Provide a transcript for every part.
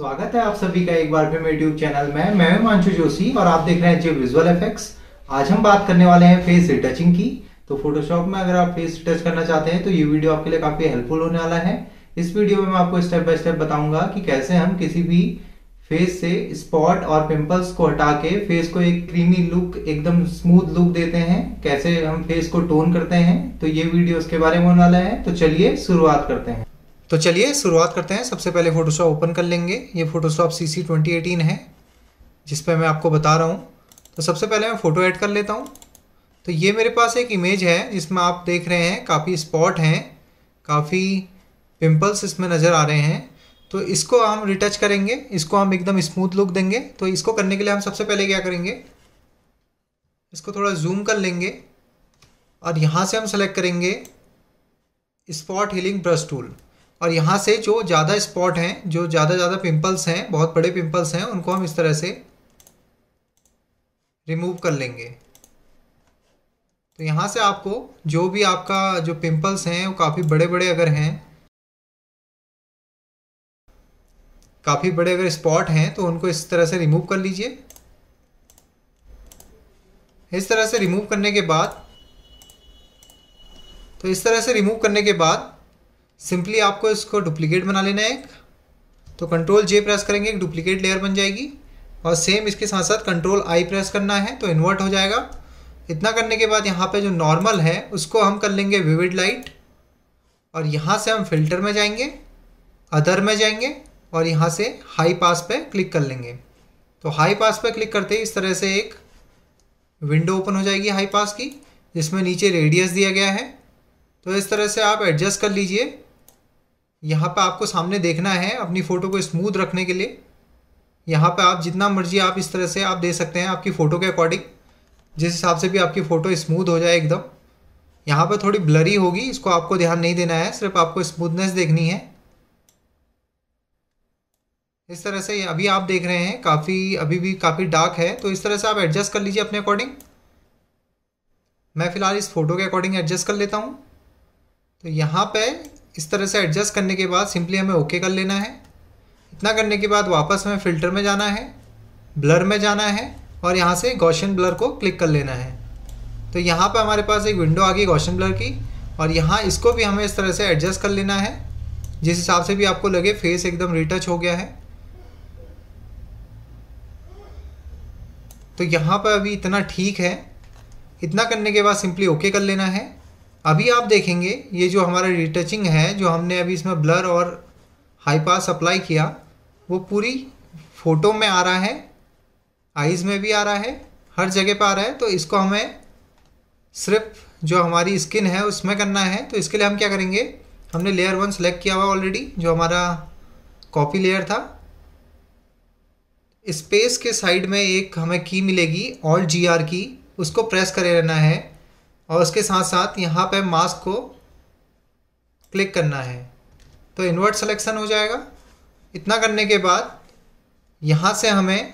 स्वागत है आप सभी का एक बार फिर मेरे यूट्यूब चैनल में मैं मांशु जोशी और आप देख रहे हैं जी विजुअल इफेक्ट्स आज हम बात करने वाले हैं फेस रिटचिंग की तो फोटोशॉप में अगर आप फेस रिटच करना चाहते हैं तो ये वीडियो आपके लिए काफी हेल्पफुल होने वाला है इस वीडियो में मैं आपको स्टेप बाय स्टेप बताऊंगा कि कैसे हम किसी भी फेस से स्पॉट और पिंपल्स को हटा के फेस को एक क्रीमी लुक एकदम स्मूथ लुक देते हैं कैसे हम फेस को टोन करते हैं तो ये वीडियो उसके बारे में होने वाला है तो चलिए शुरुआत करते हैं तो चलिए शुरुआत करते हैं सबसे पहले फ़ोटोशॉप ओपन कर लेंगे ये फ़ोटोशॉप सी सी ट्वेंटी एटीन है जिस पर मैं आपको बता रहा हूँ तो सबसे पहले मैं फ़ोटो ऐड कर लेता हूँ तो ये मेरे पास एक इमेज है जिसमें आप देख रहे हैं काफ़ी स्पॉट हैं काफ़ी पिंपल्स इसमें नज़र आ रहे हैं तो इसको हम रिटच करेंगे इसको हम एकदम स्मूथ लुक देंगे तो इसको करने के लिए हम सबसे पहले क्या करेंगे इसको थोड़ा जूम कर लेंगे और यहाँ से हम सेलेक्ट करेंगे स्पॉट हीलिंग ब्रश टूल और यहाँ से जो ज़्यादा स्पॉट हैं जो ज़्यादा ज़्यादा पिंपल्स हैं बहुत बड़े पिंपल्स हैं उनको हम इस तरह से रिमूव कर लेंगे तो यहाँ से आपको जो भी आपका जो पिंपल्स हैं वो काफ़ी बड़े बड़े अगर हैं काफ़ी बड़े अगर स्पॉट हैं तो उनको इस तरह से रिमूव कर लीजिए इस तरह से रिमूव करने के बाद तो इस तरह से रिमूव करने के बाद सिंपली आपको इसको डुप्लीकेट बना लेना है एक तो कंट्रोल जे प्रेस करेंगे एक डुप्लीकेट लेयर बन जाएगी और सेम इसके साथ साथ कंट्रोल आई प्रेस करना है तो इन्वर्ट हो जाएगा इतना करने के बाद यहाँ पे जो नॉर्मल है उसको हम कर लेंगे विविड लाइट और यहाँ से हम फिल्टर में जाएंगे अदर में जाएंगे और यहाँ से हाई पास पे क्लिक कर लेंगे तो हाई पास पे क्लिक करते ही इस तरह से एक विंडो ओपन हो जाएगी हाई पास की जिसमें नीचे रेडियस दिया गया है तो इस तरह से आप एडजस्ट कर लीजिए यहाँ पर आपको सामने देखना है अपनी फ़ोटो को स्मूथ रखने के लिए यहाँ पर आप जितना मर्जी आप इस तरह से आप दे सकते हैं आपकी फ़ोटो के अकॉर्डिंग जिस हिसाब से भी आपकी फ़ोटो स्मूथ हो जाए एकदम यहाँ पर थोड़ी ब्लरी होगी इसको आपको ध्यान नहीं देना है सिर्फ आपको स्मूथनेस देखनी है इस तरह से अभी आप देख रहे हैं काफ़ी अभी भी काफ़ी डार्क है तो इस तरह से आप एडजस्ट कर लीजिए अपने अकॉर्डिंग मैं फ़िलहाल इस फ़ोटो के अकॉर्डिंग एडजस्ट कर लेता हूँ तो यहाँ पर इस तरह से एडजस्ट करने के बाद सिंपली हमें ओके कर लेना है इतना करने के बाद वापस हमें फ़िल्टर में जाना है ब्लर में जाना है और यहाँ से गौशन ब्लर को क्लिक कर लेना है तो यहाँ पर हमारे पास एक विंडो आ गई गौशन ब्लर की और यहाँ इसको भी हमें इस तरह से एडजस्ट कर लेना है जिस हिसाब से भी आपको लगे फेस एकदम रिटच हो गया है तो यहाँ पर अभी इतना ठीक है इतना करने के बाद सिंपली ओके कर लेना है अभी आप देखेंगे ये जो हमारा रिटचिंग है जो हमने अभी इसमें ब्लर और हाई पास अप्लाई किया वो पूरी फ़ोटो में आ रहा है आइज़ में भी आ रहा है हर जगह पर आ रहा है तो इसको हमें सिर्फ जो हमारी स्किन है उसमें करना है तो इसके लिए हम क्या करेंगे हमने लेयर वन सेलेक्ट किया हुआ ऑलरेडी जो हमारा कॉपी लेयर था स्पेस के साइड में एक हमें की मिलेगी ऑल जी आर की उसको प्रेस करे रहना है और उसके साथ साथ यहाँ पे मास्क को क्लिक करना है तो इन्वर्ट सिलेक्शन हो जाएगा इतना करने के बाद यहाँ से हमें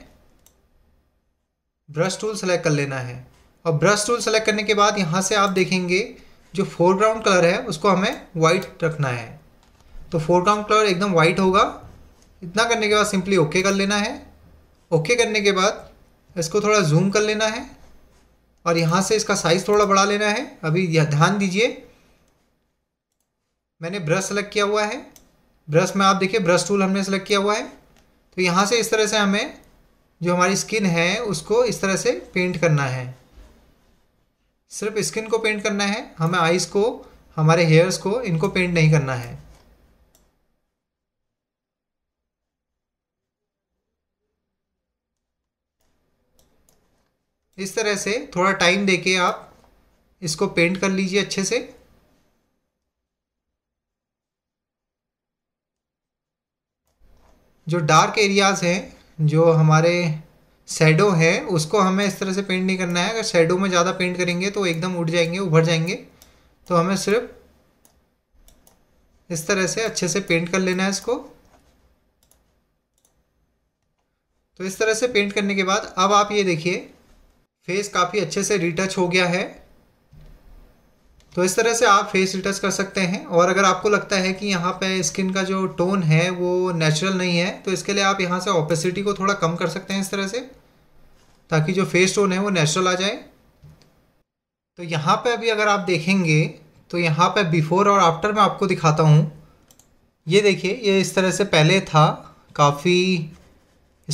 ब्रश टूल सेलेक्ट कर लेना है और ब्रश टूल सेलेक्ट करने के बाद यहाँ से आप देखेंगे जो फोरग्राउंड कलर है उसको हमें वाइट रखना है तो फोरग्राउंड कलर एकदम वाइट होगा इतना करने के बाद सिंपली ओके कर लेना है ओके करने के बाद इसको थोड़ा जूम कर लेना है और यहाँ से इसका साइज थोड़ा बढ़ा लेना है अभी यह ध्यान दीजिए मैंने ब्रश सेलेक्ट किया हुआ है ब्रश में आप देखिए ब्रश टूल हमने सेलेक्ट किया हुआ है तो यहाँ से इस तरह से हमें जो हमारी स्किन है उसको इस तरह से पेंट करना है सिर्फ स्किन को पेंट करना है हमें आइज़ को हमारे हेयर्स को इनको पेंट नहीं करना है इस तरह से थोड़ा टाइम देके आप इसको पेंट कर लीजिए अच्छे से जो डार्क एरियाज़ हैं जो हमारे शेडो है उसको हमें इस तरह से पेंट नहीं करना है अगर शेडो में ज़्यादा पेंट करेंगे तो एकदम उड़ जाएंगे उभर जाएंगे तो हमें सिर्फ इस तरह से अच्छे से पेंट कर लेना है इसको तो इस तरह से पेंट करने के बाद अब आप ये देखिए फेस काफ़ी अच्छे से रिटच हो गया है तो इस तरह से आप फेस रिटच कर सकते हैं और अगर आपको लगता है कि यहाँ पे स्किन का जो टोन है वो नेचुरल नहीं है तो इसके लिए आप यहाँ से ऑपेसिटी को थोड़ा कम कर सकते हैं इस तरह से ताकि जो फेस टोन है वो नेचुरल आ जाए तो यहाँ पे अभी अगर आप देखेंगे तो यहाँ पे बिफ़ोर और आफ्टर मैं आपको दिखाता हूँ ये देखिए ये इस तरह से पहले था काफ़ी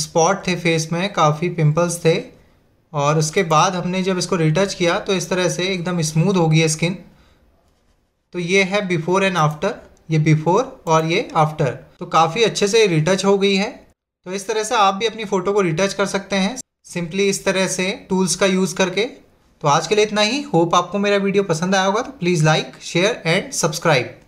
स्पॉट थे फेस में काफ़ी पिम्पल्स थे और उसके बाद हमने जब इसको रिटच किया तो इस तरह से एकदम स्मूथ हो गई स्किन तो ये है बिफ़ोर एंड आफ्टर ये बिफ़ोर और ये आफ्टर तो काफ़ी अच्छे से रिटच हो गई है तो इस तरह से आप भी अपनी फ़ोटो को रिटच कर सकते हैं सिंपली इस तरह से टूल्स का यूज़ करके तो आज के लिए इतना ही होप आपको मेरा वीडियो पसंद आया होगा तो please like share and subscribe